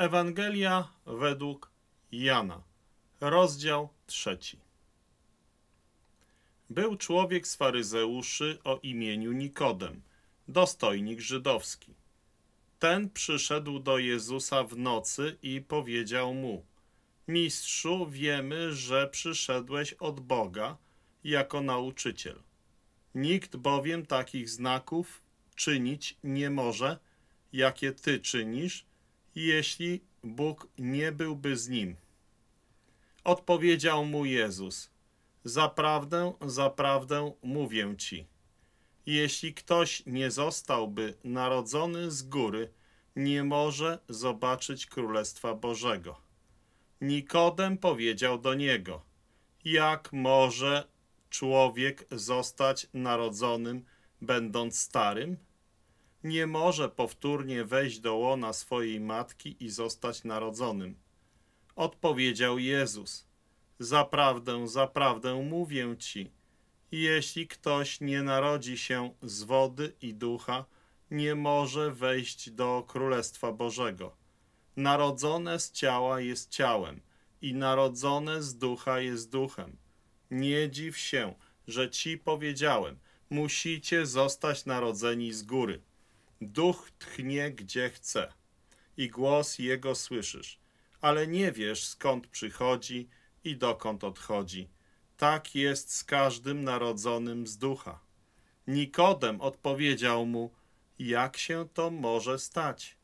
Ewangelia według Jana, rozdział trzeci. Był człowiek z faryzeuszy o imieniu Nikodem, dostojnik żydowski. Ten przyszedł do Jezusa w nocy i powiedział mu: Mistrzu, wiemy, że przyszedłeś od Boga jako nauczyciel. Nikt bowiem takich znaków czynić nie może, jakie ty czynisz, jeśli Bóg nie byłby z nim. Odpowiedział mu Jezus, zaprawdę, zaprawdę mówię ci, jeśli ktoś nie zostałby narodzony z góry, nie może zobaczyć Królestwa Bożego. Nikodem powiedział do niego, jak może człowiek zostać narodzonym, będąc starym? nie może powtórnie wejść do łona swojej matki i zostać narodzonym. Odpowiedział Jezus: Zaprawdę, zaprawdę mówię ci, jeśli ktoś nie narodzi się z wody i ducha, nie może wejść do Królestwa Bożego. Narodzone z ciała jest ciałem i narodzone z ducha jest duchem. Nie dziw się, że ci powiedziałem, musicie zostać narodzeni z góry. Duch tchnie gdzie chce i głos jego słyszysz, ale nie wiesz skąd przychodzi i dokąd odchodzi. Tak jest z każdym narodzonym z ducha. Nikodem odpowiedział mu: Jak się to może stać?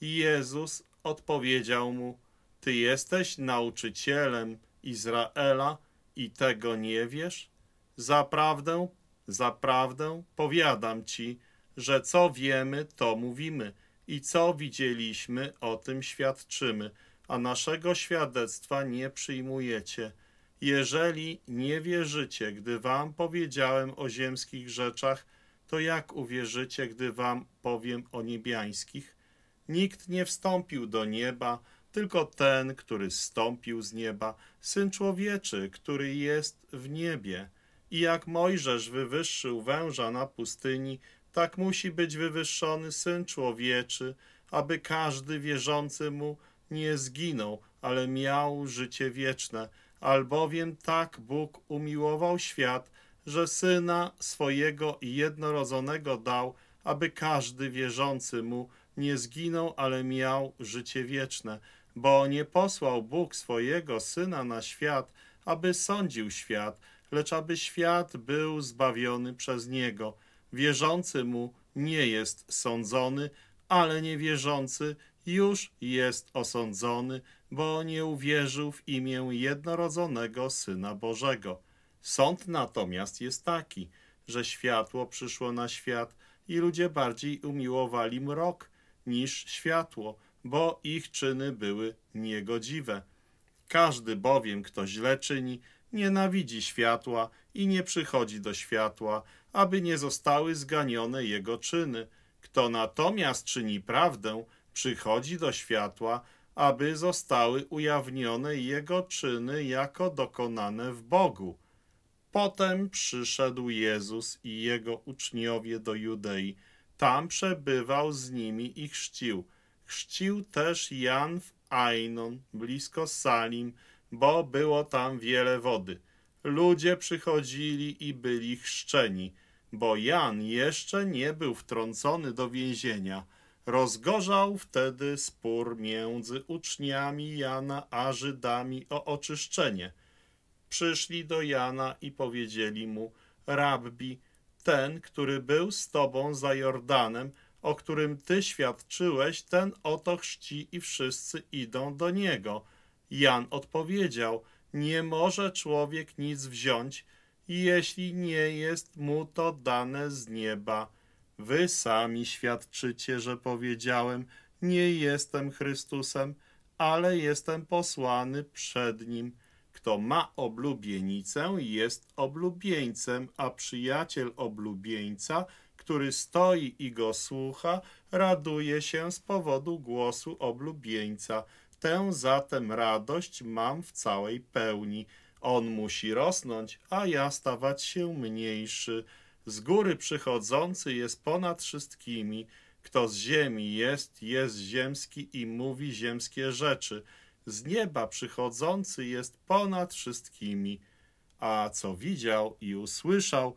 Jezus odpowiedział mu: Ty jesteś nauczycielem Izraela i tego nie wiesz? Zaprawdę, zaprawdę powiadam ci, że co wiemy, to mówimy i co widzieliśmy, o tym świadczymy, a naszego świadectwa nie przyjmujecie. Jeżeli nie wierzycie, gdy wam powiedziałem o ziemskich rzeczach, to jak uwierzycie, gdy wam powiem o niebiańskich? Nikt nie wstąpił do nieba, tylko ten, który zstąpił z nieba, syn człowieczy, który jest w niebie. I jak Mojżesz wywyższył węża na pustyni, tak musi być wywyższony Syn Człowieczy, aby każdy wierzący Mu nie zginął, ale miał życie wieczne. Albowiem tak Bóg umiłował świat, że Syna swojego jednorodzonego dał, aby każdy wierzący Mu nie zginął, ale miał życie wieczne. Bo nie posłał Bóg swojego Syna na świat, aby sądził świat, lecz aby świat był zbawiony przez Niego. Wierzący mu nie jest sądzony, ale niewierzący już jest osądzony, bo nie uwierzył w imię jednorodzonego Syna Bożego. Sąd natomiast jest taki, że światło przyszło na świat i ludzie bardziej umiłowali mrok niż światło, bo ich czyny były niegodziwe. Każdy bowiem, kto źle czyni, nienawidzi światła i nie przychodzi do światła, aby nie zostały zganione jego czyny. Kto natomiast czyni prawdę, przychodzi do światła, aby zostały ujawnione jego czyny jako dokonane w Bogu. Potem przyszedł Jezus i jego uczniowie do Judei. Tam przebywał z nimi i chrzcił. Chrzcił też Jan w Ainon, blisko Salim, bo było tam wiele wody. Ludzie przychodzili i byli chrzczeni bo Jan jeszcze nie był wtrącony do więzienia. Rozgorzał wtedy spór między uczniami Jana a Żydami o oczyszczenie. Przyszli do Jana i powiedzieli mu, Rabbi, ten, który był z tobą za Jordanem, o którym ty świadczyłeś, ten oto chrzci i wszyscy idą do niego. Jan odpowiedział, nie może człowiek nic wziąć, i jeśli nie jest mu to dane z nieba. Wy sami świadczycie, że powiedziałem, nie jestem Chrystusem, ale jestem posłany przed Nim. Kto ma oblubienicę, jest oblubieńcem, a przyjaciel oblubieńca, który stoi i go słucha, raduje się z powodu głosu oblubieńca. Tę zatem radość mam w całej pełni – on musi rosnąć, a ja stawać się mniejszy. Z góry przychodzący jest ponad wszystkimi. Kto z ziemi jest, jest ziemski i mówi ziemskie rzeczy. Z nieba przychodzący jest ponad wszystkimi. A co widział i usłyszał,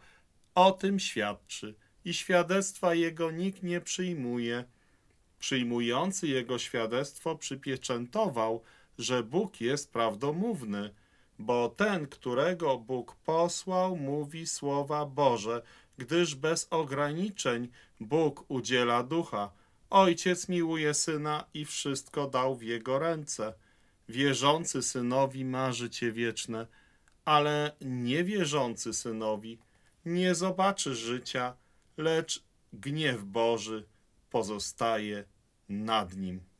o tym świadczy. I świadectwa jego nikt nie przyjmuje. Przyjmujący jego świadectwo przypieczętował, że Bóg jest prawdomówny bo ten, którego Bóg posłał, mówi słowa Boże, gdyż bez ograniczeń Bóg udziela ducha. Ojciec miłuje syna i wszystko dał w jego ręce. Wierzący synowi ma życie wieczne, ale niewierzący synowi nie zobaczy życia, lecz gniew Boży pozostaje nad nim.